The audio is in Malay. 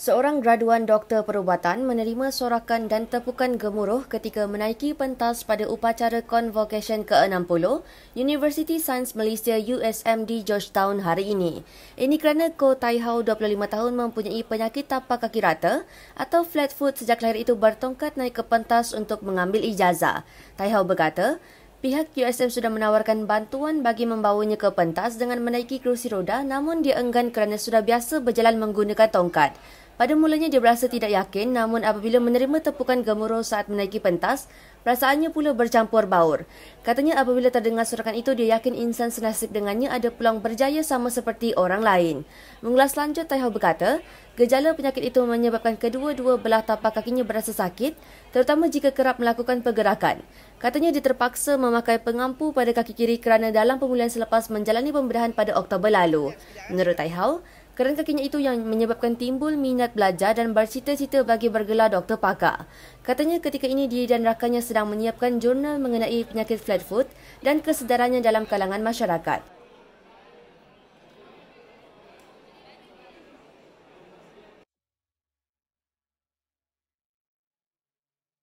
Seorang graduan doktor perubatan menerima sorakan dan tepukan gemuruh ketika menaiki pentas pada upacara Convocation ke-60 University Science Malaysia (USM) di Georgetown hari ini. Ini kerana Ko Tai Hao 25 tahun mempunyai penyakit tapak kaki rata atau flat foot sejak lahir itu bertongkat naik ke pentas untuk mengambil ijazah. Tai Hao berkata, Pihak USM sudah menawarkan bantuan bagi membawanya ke pentas dengan menaiki kerusi roda namun dia enggan kerana sudah biasa berjalan menggunakan tongkat. Pada mulanya dia berasa tidak yakin namun apabila menerima tepukan gemuruh saat menaiki pentas, perasaannya pula bercampur baur. Katanya apabila terdengar suarakan itu dia yakin insan senasib dengannya ada peluang berjaya sama seperti orang lain. Mengulas lanjut Taiho berkata, gejala penyakit itu menyebabkan kedua-dua belah tapak kakinya berasa sakit terutama jika kerap melakukan pergerakan. Katanya dia terpaksa memakai pengampu pada kaki kiri kerana dalam pemulihan selepas menjalani pembedahan pada Oktober lalu. Menurut Taihao, kerana kakinya itu yang menyebabkan timbul minat belajar dan bercita-cita bagi bergelar doktor pakar. Katanya ketika ini dia dan rakannya sedang menyiapkan jurnal mengenai penyakit flat foot dan kesedarannya dalam kalangan masyarakat.